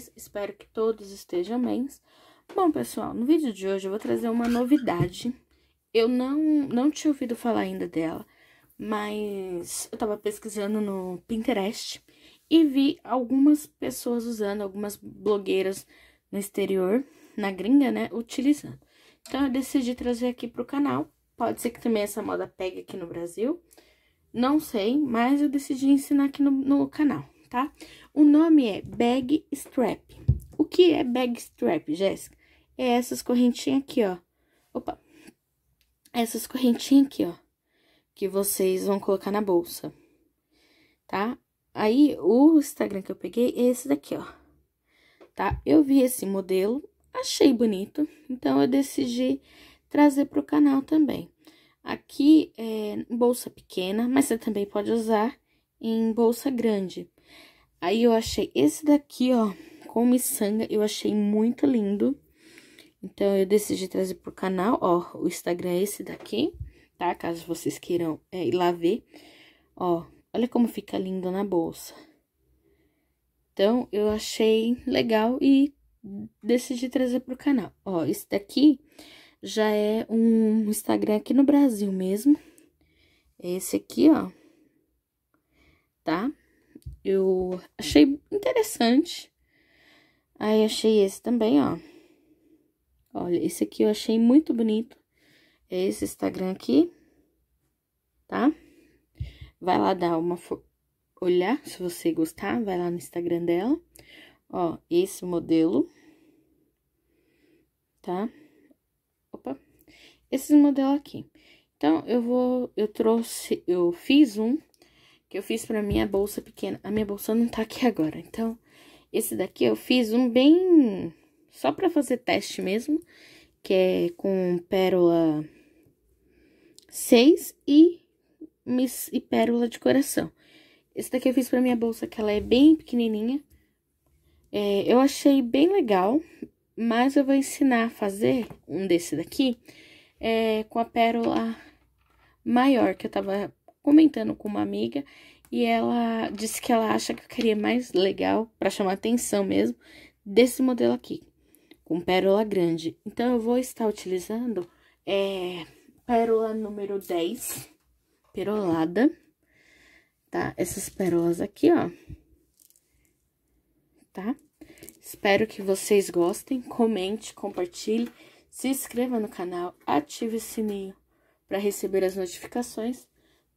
vocês. Espero que todos estejam bem. Bom, pessoal, no vídeo de hoje eu vou trazer uma novidade. Eu não, não tinha ouvido falar ainda dela, mas eu tava pesquisando no Pinterest e vi algumas pessoas usando, algumas blogueiras no exterior, na gringa, né, utilizando. Então eu decidi trazer aqui pro canal. Pode ser que também essa moda pegue aqui no Brasil. Não sei, mas eu decidi ensinar aqui no, no canal, tá? O nome é bag strap. O que é bag strap, Jéssica? É essas correntinhas aqui, ó. Opa. Essas correntinhas aqui, ó. Que vocês vão colocar na bolsa. Tá? Aí, o Instagram que eu peguei é esse daqui, ó. Tá? Eu vi esse modelo, achei bonito. Então, eu decidi trazer pro canal também. Aqui é bolsa pequena, mas você também pode usar em bolsa grande. Aí eu achei esse daqui, ó, com miçanga, eu achei muito lindo. Então, eu decidi trazer pro canal, ó, o Instagram é esse daqui, tá? Caso vocês queiram é, ir lá ver. Ó, olha como fica lindo na bolsa. Então, eu achei legal e decidi trazer pro canal. Ó, esse daqui já é um Instagram aqui no Brasil mesmo. É esse aqui, ó. Tá? eu achei interessante. Aí achei esse também, ó. Olha, esse aqui eu achei muito bonito. É esse Instagram aqui, tá? Vai lá dar uma olhar, se você gostar, vai lá no Instagram dela. Ó, esse modelo, tá? Opa, esses modelo aqui. Então, eu vou, eu trouxe, eu fiz um que eu fiz para minha bolsa pequena. A minha bolsa não tá aqui agora, então esse daqui eu fiz um bem só para fazer teste mesmo, que é com pérola 6 e miss e pérola de coração. Esse daqui eu fiz para minha bolsa, que ela é bem pequenininha. É, eu achei bem legal, mas eu vou ensinar a fazer um desse daqui é, com a pérola maior que eu tava comentando com uma amiga e ela disse que ela acha que queria mais legal, para chamar atenção mesmo, desse modelo aqui, com pérola grande. Então, eu vou estar utilizando é, pérola número 10, perolada, tá? Essas pérolas aqui, ó, tá? Espero que vocês gostem, comente, compartilhe, se inscreva no canal, ative o sininho para receber as notificações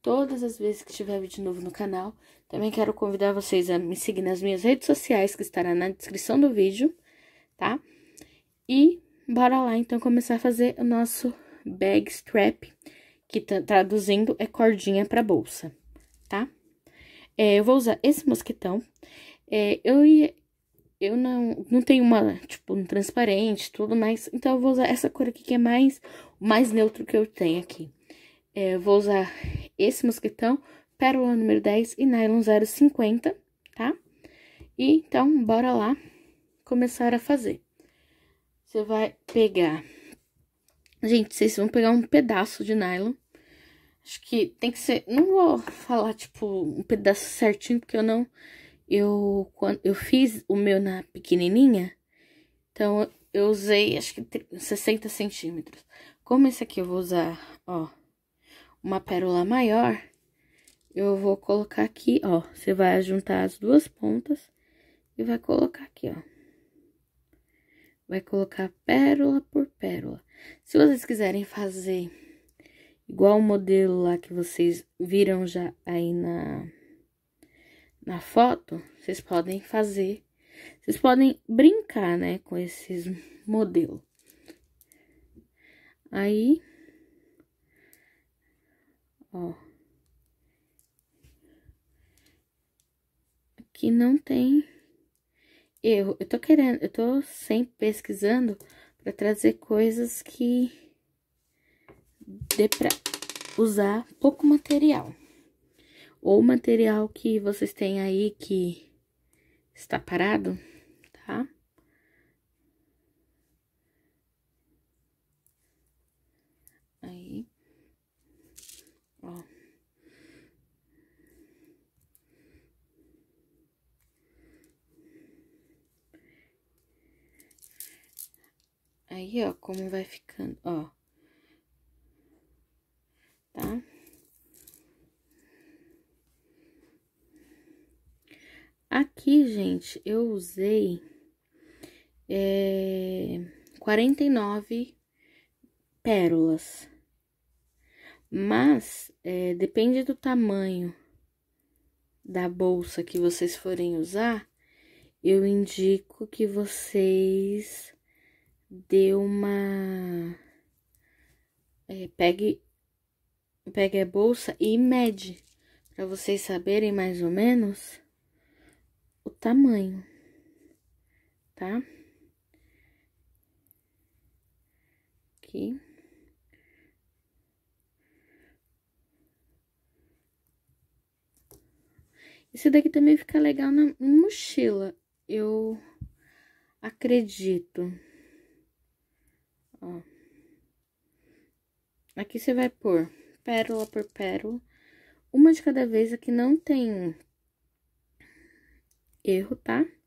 todas as vezes que tiver vídeo novo no canal. Também quero convidar vocês a me seguir nas minhas redes sociais, que estará na descrição do vídeo, tá? E bora lá, então, começar a fazer o nosso bag strap, que tá traduzindo é cordinha para bolsa, tá? É, eu vou usar esse mosquetão. É, eu ia... Eu não, não tenho uma, tipo, um transparente, tudo mais. Então, eu vou usar essa cor aqui, que é mais, mais neutro que eu tenho aqui. É, vou usar esse mosquitão, pérola número 10 e nylon 050, tá? E então, bora lá começar a fazer. Você vai pegar... Gente, vocês vão pegar um pedaço de nylon. Acho que tem que ser... Não vou falar, tipo, um pedaço certinho, porque eu não... Eu, quando, eu fiz o meu na pequenininha, então eu usei, acho que 60 centímetros. Como esse aqui eu vou usar, ó, uma pérola maior, eu vou colocar aqui, ó. Você vai juntar as duas pontas e vai colocar aqui, ó. Vai colocar pérola por pérola. Se vocês quiserem fazer igual o modelo lá que vocês viram já aí na, na foto, vocês podem fazer. Vocês podem brincar, né, com esses modelos. Aí... Ó. Aqui não tem erro. Eu tô querendo, eu tô sempre pesquisando para trazer coisas que dê para usar pouco material. Ou material que vocês têm aí que está parado. aí, ó, como vai ficando, ó. Tá? Aqui, gente, eu usei é, 49 pérolas. Mas, é, depende do tamanho da bolsa que vocês forem usar, eu indico que vocês dê uma. É, pegue, pegue a bolsa e mede, para vocês saberem mais ou menos o tamanho, tá? Aqui. Esse daqui também fica legal na mochila, eu acredito. Ó. Aqui você vai pôr pérola por pérola. Uma de cada vez, aqui não tem erro, tá? Tá?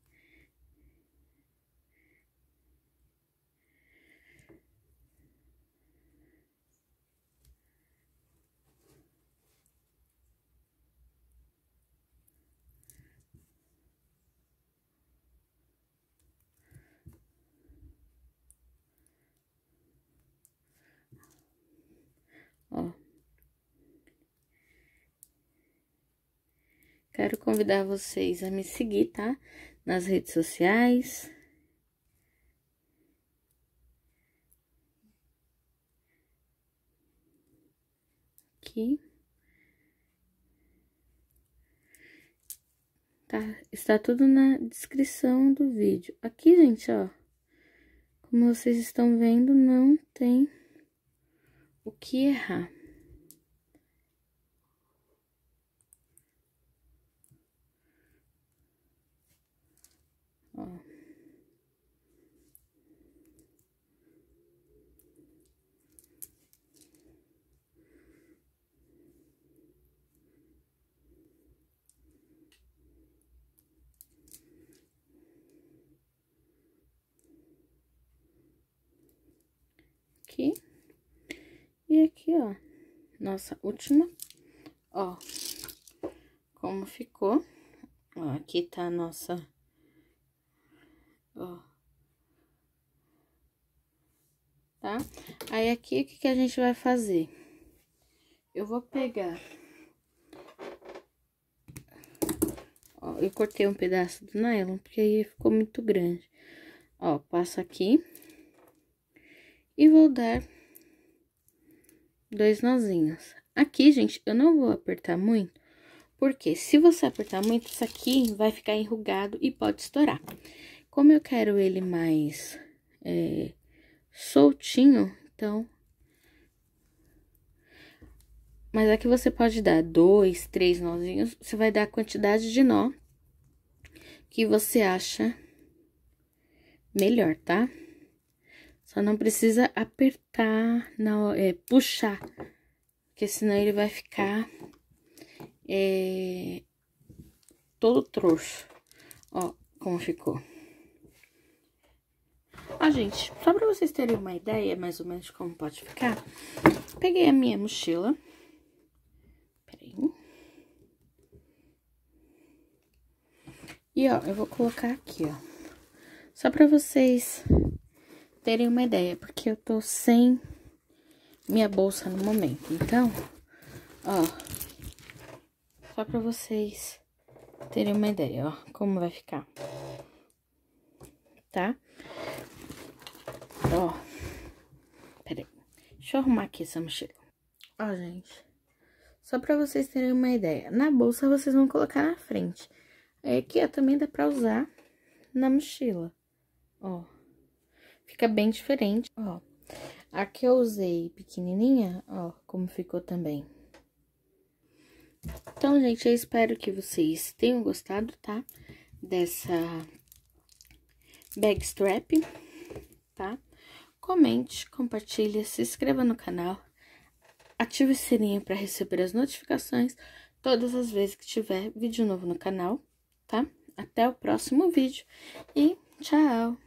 Quero convidar vocês a me seguir, tá? Nas redes sociais. Aqui. Tá, está tudo na descrição do vídeo. Aqui, gente, ó. Como vocês estão vendo, não tem o que errar. aqui. E aqui, ó, nossa última, ó, como ficou. Ó, aqui tá a nossa, ó. Tá? Aí, aqui, o que, que a gente vai fazer? Eu vou pegar... Ó, eu cortei um pedaço do nylon, porque aí ficou muito grande. Ó, passo aqui e vou dar dois nozinhos. Aqui, gente, eu não vou apertar muito, porque se você apertar muito, isso aqui vai ficar enrugado e pode estourar. Como eu quero ele mais é, soltinho, então... Mas aqui você pode dar dois, três nozinhos, você vai dar a quantidade de nó que você acha melhor, tá? Tá? Só não precisa apertar, não, é, puxar, porque senão ele vai ficar é, todo trouxo. Ó, como ficou. Ó, gente, só pra vocês terem uma ideia, mais ou menos, de como pode ficar, peguei a minha mochila. Peraí. E, ó, eu vou colocar aqui, ó. Só pra vocês terem uma ideia, porque eu tô sem minha bolsa no momento. Então, ó, só pra vocês terem uma ideia, ó, como vai ficar. Tá? Ó, peraí, deixa eu arrumar aqui essa mochila. Ó, gente, só pra vocês terem uma ideia, na bolsa vocês vão colocar na frente. Aí é aqui, ó, também dá pra usar na mochila, ó. Fica bem diferente, ó. Aqui eu usei pequenininha, ó, como ficou também. Então, gente, eu espero que vocês tenham gostado, tá? Dessa bag strap, tá? Comente, compartilhe, se inscreva no canal, ative o sininho para receber as notificações todas as vezes que tiver vídeo novo no canal, tá? Até o próximo vídeo e tchau!